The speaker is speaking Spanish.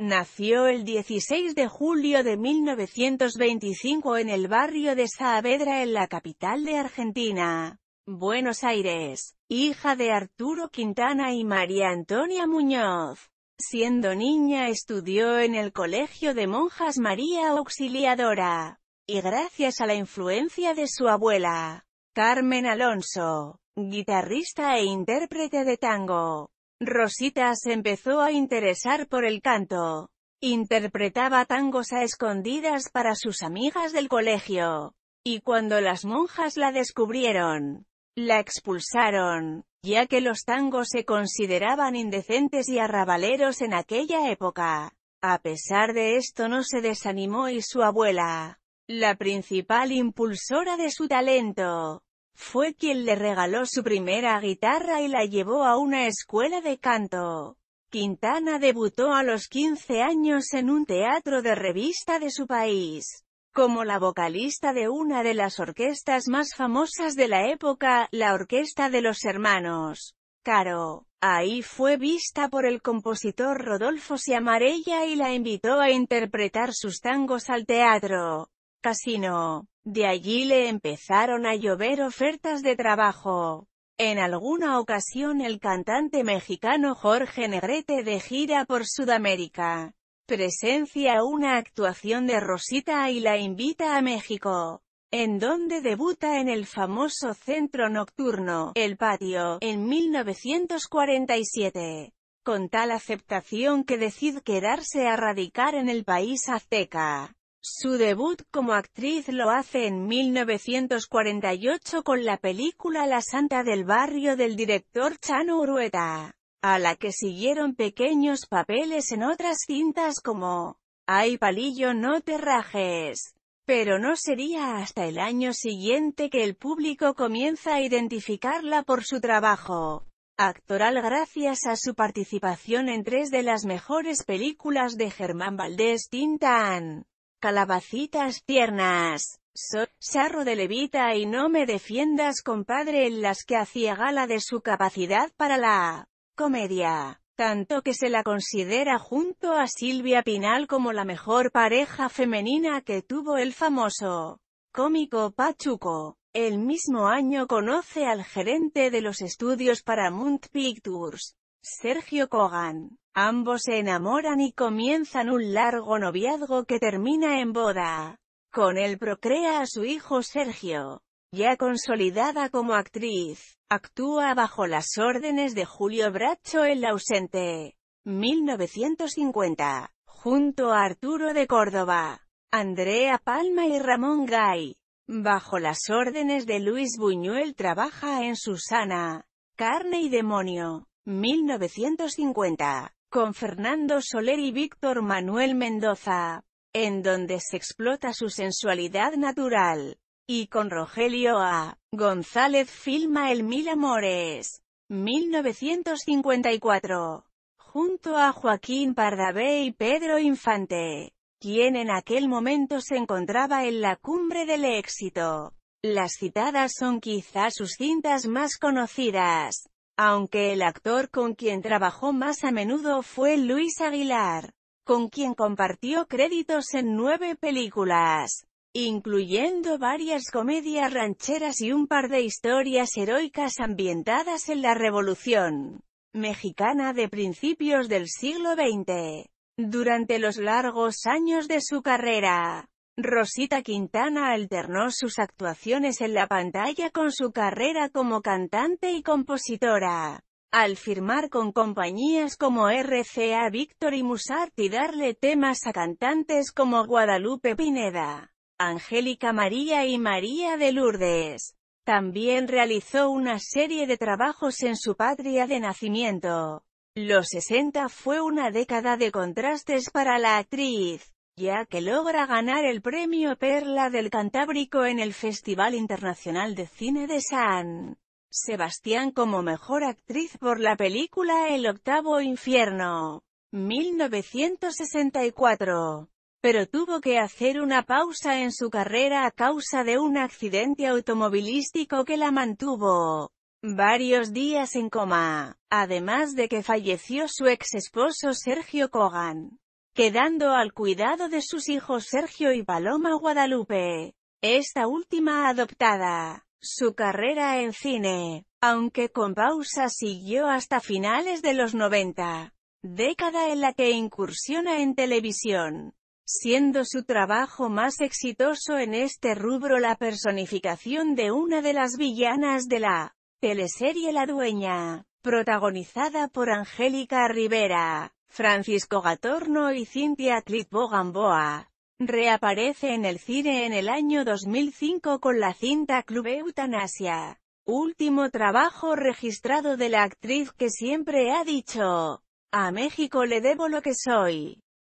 Nació el 16 de julio de 1925 en el barrio de Saavedra en la capital de Argentina, Buenos Aires, hija de Arturo Quintana y María Antonia Muñoz. Siendo niña estudió en el Colegio de Monjas María Auxiliadora, y gracias a la influencia de su abuela, Carmen Alonso, guitarrista e intérprete de tango, Rosita se empezó a interesar por el canto. Interpretaba tangos a escondidas para sus amigas del colegio. Y cuando las monjas la descubrieron, la expulsaron, ya que los tangos se consideraban indecentes y arrabaleros en aquella época. A pesar de esto no se desanimó y su abuela, la principal impulsora de su talento, fue quien le regaló su primera guitarra y la llevó a una escuela de canto. Quintana debutó a los 15 años en un teatro de revista de su país, como la vocalista de una de las orquestas más famosas de la época, la Orquesta de los Hermanos. Caro. Ahí fue vista por el compositor Rodolfo Siamarella y la invitó a interpretar sus tangos al teatro. Casino. De allí le empezaron a llover ofertas de trabajo. En alguna ocasión el cantante mexicano Jorge Negrete de gira por Sudamérica, presencia una actuación de Rosita y la invita a México, en donde debuta en el famoso centro nocturno, El Patio, en 1947, con tal aceptación que decide quedarse a radicar en el país azteca. Su debut como actriz lo hace en 1948 con la película La Santa del Barrio del director Chano Urueta, a la que siguieron pequeños papeles en otras cintas como Ay palillo no te rajes. Pero no sería hasta el año siguiente que el público comienza a identificarla por su trabajo actoral gracias a su participación en tres de las mejores películas de Germán Valdés Tintán. Calabacitas tiernas. soy sarro de levita y no me defiendas compadre en las que hacía gala de su capacidad para la comedia tanto que se la considera junto a Silvia Pinal como la mejor pareja femenina que tuvo el famoso cómico Pachuco. El mismo año conoce al gerente de los estudios para Paramount Pictures, Sergio Kogan. Ambos se enamoran y comienzan un largo noviazgo que termina en boda. Con él procrea a su hijo Sergio. Ya consolidada como actriz, actúa bajo las órdenes de Julio Bracho el ausente. 1950. Junto a Arturo de Córdoba, Andrea Palma y Ramón Gay. Bajo las órdenes de Luis Buñuel trabaja en Susana, Carne y Demonio, 1950 con Fernando Soler y Víctor Manuel Mendoza, en donde se explota su sensualidad natural. Y con Rogelio A. González filma El Mil Amores, 1954, junto a Joaquín Pardavé y Pedro Infante, quien en aquel momento se encontraba en la cumbre del éxito. Las citadas son quizás sus cintas más conocidas aunque el actor con quien trabajó más a menudo fue Luis Aguilar, con quien compartió créditos en nueve películas, incluyendo varias comedias rancheras y un par de historias heroicas ambientadas en la Revolución Mexicana de principios del siglo XX. Durante los largos años de su carrera, Rosita Quintana alternó sus actuaciones en la pantalla con su carrera como cantante y compositora. Al firmar con compañías como RCA Víctor y Musart y darle temas a cantantes como Guadalupe Pineda, Angélica María y María de Lourdes. También realizó una serie de trabajos en su patria de nacimiento. Los 60 fue una década de contrastes para la actriz ya que logra ganar el premio Perla del Cantábrico en el Festival Internacional de Cine de San Sebastián como mejor actriz por la película El Octavo Infierno, 1964. Pero tuvo que hacer una pausa en su carrera a causa de un accidente automovilístico que la mantuvo varios días en coma, además de que falleció su ex esposo Sergio Kogan quedando al cuidado de sus hijos Sergio y Paloma Guadalupe, esta última adoptada. Su carrera en cine, aunque con pausa siguió hasta finales de los 90, década en la que incursiona en televisión, siendo su trabajo más exitoso en este rubro la personificación de una de las villanas de la teleserie La Dueña, protagonizada por Angélica Rivera. Francisco Gatorno y Cynthia Clitbo Gamboa. Reaparece en el cine en el año 2005 con la cinta Club Eutanasia. Último trabajo registrado de la actriz que siempre ha dicho, a México le debo lo que soy.